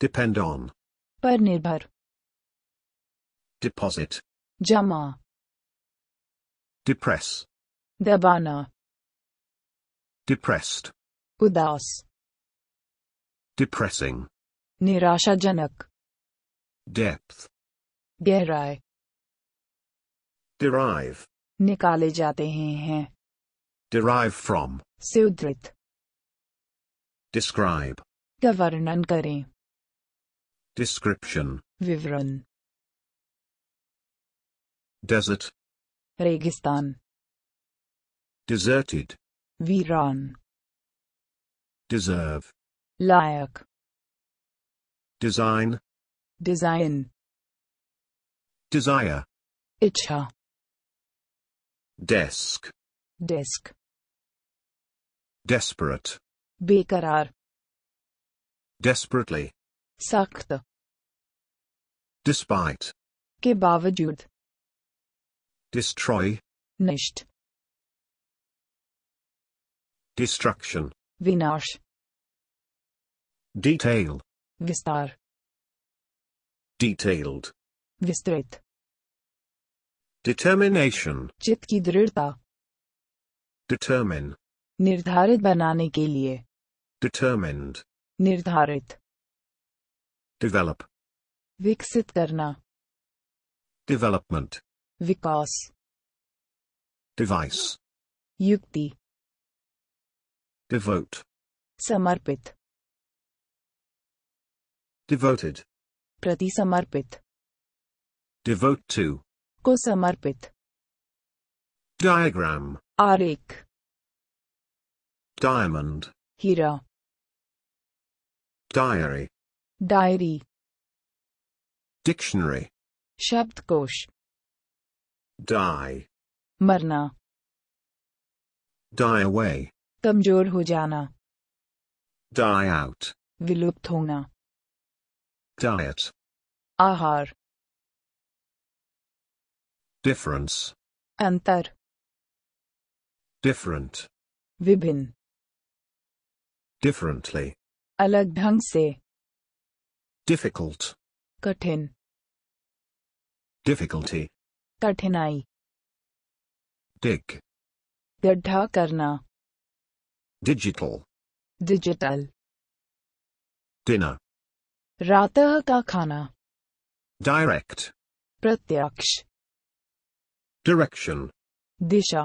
depend on पर निर्भर deposit जमा depress दबाना depressed उदास depressing निराशाजनक depth गहराई derive निकाले जाते हैं हैं derive from से उद्धृत describe का वर्णन करें Description. Vivran. Desert. Registan. Deserted. Viran. Deserve. Layak. Design. Design. Desire. Itcha. Desk. Desk. Desperate. Bekarar. Desperately. सख्त despite के बावजूद destroy नष्ट destruction विनाश detail विस्तार detailed विस्तृत determination चित्त की दृढ़ता determine निर्धारित बनाने के लिए determined निर्धारित develop विकसित करना development विकास device युक्ति devote समर्पित devoted प्रति समर्पित devote to को समर्पित diagram आरेख diamond हीरा diary डायरी डिक्शनरी शब्दकोश die मरना die away कमजोर हो जाना die out विलुप्त होना diet आहार difference अंतर different विभिन्न differently अलग ढंग से difficult kathin difficulty kathinai dig gaddha karna digital digital dinner ratah ka khana direct pratyaksh direction disha